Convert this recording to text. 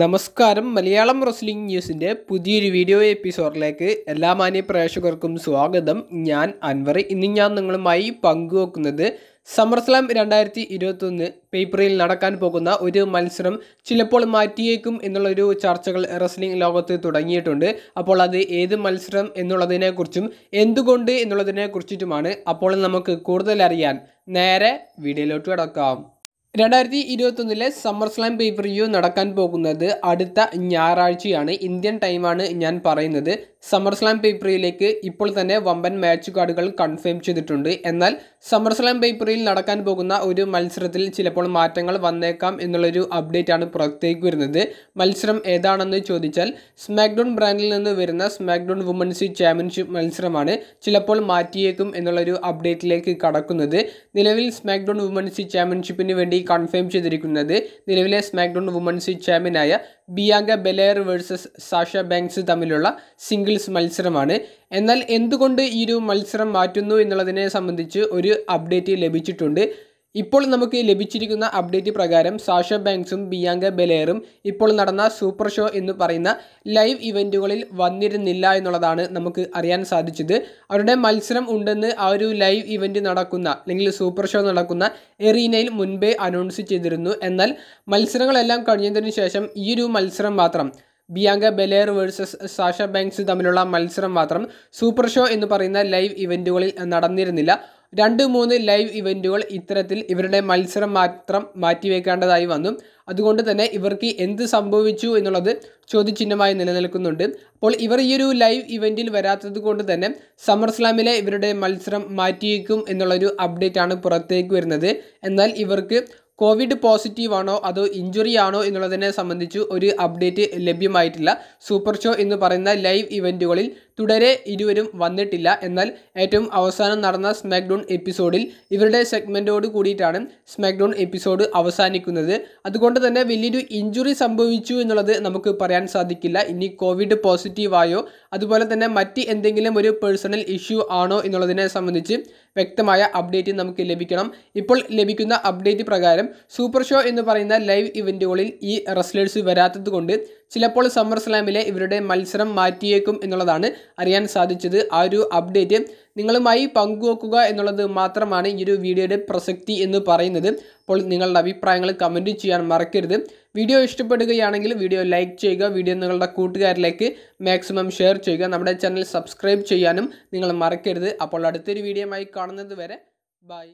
നമസ്കാരം മലയാളം റെസ്ലിംഗ് ന്യൂസിൻ്റെ പുതിയൊരു വീഡിയോ എപ്പിസോഡിലേക്ക് എല്ലാ മാന്യ പ്രേക്ഷകർക്കും സ്വാഗതം ഞാൻ അൻവർ ഇന്ന് ഞാൻ നിങ്ങളുമായി പങ്കുവെക്കുന്നത് സ്ലാം രണ്ടായിരത്തി ഇരുപത്തൊന്ന് പേപ്പറിൽ നടക്കാൻ പോകുന്ന ഒരു മത്സരം ചിലപ്പോൾ മാറ്റിയേക്കും എന്നുള്ളൊരു ചർച്ചകൾ റെസ്ലിംഗ് ലോകത്ത് തുടങ്ങിയിട്ടുണ്ട് അപ്പോൾ അത് ഏത് മത്സരം എന്നുള്ളതിനെക്കുറിച്ചും എന്തുകൊണ്ട് കുറിച്ചിട്ടുമാണ് അപ്പോൾ നമുക്ക് കൂടുതലറിയാൻ നേരെ വീഡിയോയിലോട്ട് കിടക്കാം രണ്ടായിരത്തി ഇരുപത്തൊന്നിലെ സമ്മർ സ്ലാം പേപ്പർ വ്യൂ നടക്കാൻ പോകുന്നത് അടുത്ത ഞായറാഴ്ചയാണ് ഇന്ത്യൻ ടൈമാണ് ഞാൻ പറയുന്നത് സമ്മർ സ്ലാം പേപ്പറിയിലേക്ക് ഇപ്പോൾ തന്നെ വമ്പൻ മാച്ച് കാർഡുകൾ കൺഫേം ചെയ്തിട്ടുണ്ട് എന്നാൽ സമ്മർ സ്ലാം പേപ്പറിയിൽ നടക്കാൻ പോകുന്ന ഒരു മത്സരത്തിൽ ചിലപ്പോൾ മാറ്റങ്ങൾ വന്നേക്കാം എന്നുള്ളൊരു അപ്ഡേറ്റ് ആണ് പുറത്തേക്ക് വരുന്നത് മത്സരം ഏതാണെന്ന് ചോദിച്ചാൽ സ്മാക്ഡൗൺ ബ്രാൻഡിൽ നിന്ന് വരുന്ന സ്മാക്ഡൗൺ വുമൻസ് ചാമ്പ്യൻഷിപ്പ് മത്സരമാണ് ചിലപ്പോൾ മാറ്റിയേക്കും എന്നുള്ളൊരു അപ്ഡേറ്റിലേക്ക് കടക്കുന്നത് നിലവിൽ സ്മാക്ഡൗൺ വുമൻസ് ചാമ്പ്യൻഷിപ്പിന് വേണ്ടി കൺഫേം ചെയ്തിരിക്കുന്നത് നിലവിലെ സ്മാക്ഡൗൺ വുമൻസ് ചാമ്പ്യനായ Bianca Belair versus Sasha Banks തമ്മിലുള്ള സിംഗിൾസ് മത്സരമാണ് എന്നാൽ എന്തുകൊണ്ട് ഈ ഒരു മത്സരം മാറ്റുന്നു എന്നുള്ളതിനെ സംബന്ധിച്ച് ഒരു അപ്ഡേറ്റ് ലഭിച്ചിട്ടുണ്ട് ഇപ്പോൾ നമുക്ക് ലഭിച്ചിരിക്കുന്ന അപ്ഡേറ്റ് പ്രകാരം സാഷ ബാങ്ക്സും ബിയാങ്ക ബെലേറും ഇപ്പോൾ നടന്ന സൂപ്പർ ഷോ എന്ന് പറയുന്ന ലൈവ് ഇവൻറ്റുകളിൽ വന്നിരുന്നില്ല എന്നുള്ളതാണ് നമുക്ക് അറിയാൻ സാധിച്ചത് അവരുടെ മത്സരം ഉണ്ടെന്ന് ആ ഒരു ലൈവ് ഇവൻറ്റ് നടക്കുന്ന അല്ലെങ്കിൽ സൂപ്പർ ഷോ നടക്കുന്ന എറീനയിൽ മുൻപേ അനൗൺസ് ചെയ്തിരുന്നു എന്നാൽ മത്സരങ്ങളെല്ലാം കഴിഞ്ഞതിന് ശേഷം ഈ ഒരു മത്സരം മാത്രം Bianca Belair versus Sasha Banks തമ്മിലുള്ള മത്സരം മാത്രം സൂപ്പർ ഷോ എന്ന് പറയുന്ന ലൈവ് ഇവൻറ്റുകളിൽ നടന്നിരുന്നില്ല രണ്ട് മൂന്ന് ലൈവ് ഇവൻറ്റുകൾ ഇത്തരത്തിൽ ഇവരുടെ മത്സരം മാത്രം മാറ്റിവെക്കേണ്ടതായി വന്നു അതുകൊണ്ട് തന്നെ ഇവർക്ക് എന്ത് സംഭവിച്ചു എന്നുള്ളത് ചോദ്യചിഹ്നമായി നിലനിൽക്കുന്നുണ്ട് അപ്പോൾ ഇവർ ഈ ഒരു ലൈവ് ഇവൻറ്റിൽ വരാത്തത് കൊണ്ട് തന്നെ സമ്മർ സ്ലാമിലെ ഇവരുടെ മത്സരം മാറ്റിയേക്കും എന്നുള്ളൊരു അപ്ഡേറ്റ് ആണ് പുറത്തേക്ക് വരുന്നത് എന്നാൽ ഇവർക്ക് കോവിഡ് പോസിറ്റീവ് ആണോ അതോ ഇഞ്ചുറി ആണോ എന്നുള്ളതിനെ സംബന്ധിച്ച് ഒരു അപ്ഡേറ്റ് ലഭ്യമായിട്ടില്ല സൂപ്പർ ഷോ എന്ന് പറയുന്ന ലൈവ് ഇവൻറ്റുകളിൽ തുടരെ ഇരുവരും വന്നിട്ടില്ല എന്നാൽ ഏറ്റവും അവസാനം നടന്ന സ്മാക്ഡൗൺ എപ്പിസോഡിൽ ഇവരുടെ സെഗ്മെൻറ്റോട് കൂടിയിട്ടാണ് സ്മാക്ഡൗൺ എപ്പിസോഡ് അവസാനിക്കുന്നത് അതുകൊണ്ട് തന്നെ വലിയൊരു ഇഞ്ചുറി സംഭവിച്ചു എന്നുള്ളത് നമുക്ക് പറയാൻ സാധിക്കില്ല ഇനി കോവിഡ് പോസിറ്റീവായോ അതുപോലെ തന്നെ മറ്റ് എന്തെങ്കിലും ഒരു പേഴ്സണൽ ഇഷ്യൂ ആണോ എന്നുള്ളതിനെ സംബന്ധിച്ച് വ്യക്തമായ അപ്ഡേറ്റ് നമുക്ക് ലഭിക്കണം ഇപ്പോൾ ലഭിക്കുന്ന അപ്ഡേറ്റ് പ്രകാരം സൂപ്പർ ഷോ എന്ന് പറയുന്ന ലൈവ് ഇവൻറ്റുകളിൽ ഈ റെസ്ലേഴ്സ് വരാത്തത് ചിലപ്പോൾ സമ്മർ സ്ലാമിലെ ഇവരുടെ മത്സരം മാറ്റിയേക്കും എന്നുള്ളതാണ് അറിയാൻ സാധിച്ചത് ആ ഒരു അപ്ഡേറ്റ് നിങ്ങളുമായി പങ്കുവെക്കുക എന്നുള്ളത് മാത്രമാണ് ഈ ഒരു വീഡിയോയുടെ പ്രസക്തി എന്ന് പറയുന്നത് അപ്പോൾ നിങ്ങളുടെ അഭിപ്രായങ്ങൾ കമൻറ്റ് ചെയ്യാൻ മറക്കരുത് വീഡിയോ ഇഷ്ടപ്പെടുകയാണെങ്കിൽ വീഡിയോ ലൈക്ക് ചെയ്യുക വീഡിയോ നിങ്ങളുടെ കൂട്ടുകാരിലേക്ക് മാക്സിമം ഷെയർ ചെയ്യുക നമ്മുടെ ചാനൽ സബ്സ്ക്രൈബ് ചെയ്യാനും നിങ്ങൾ മറക്കരുത് അപ്പോൾ അടുത്തൊരു ആയി കാണുന്നത് വരെ ബൈ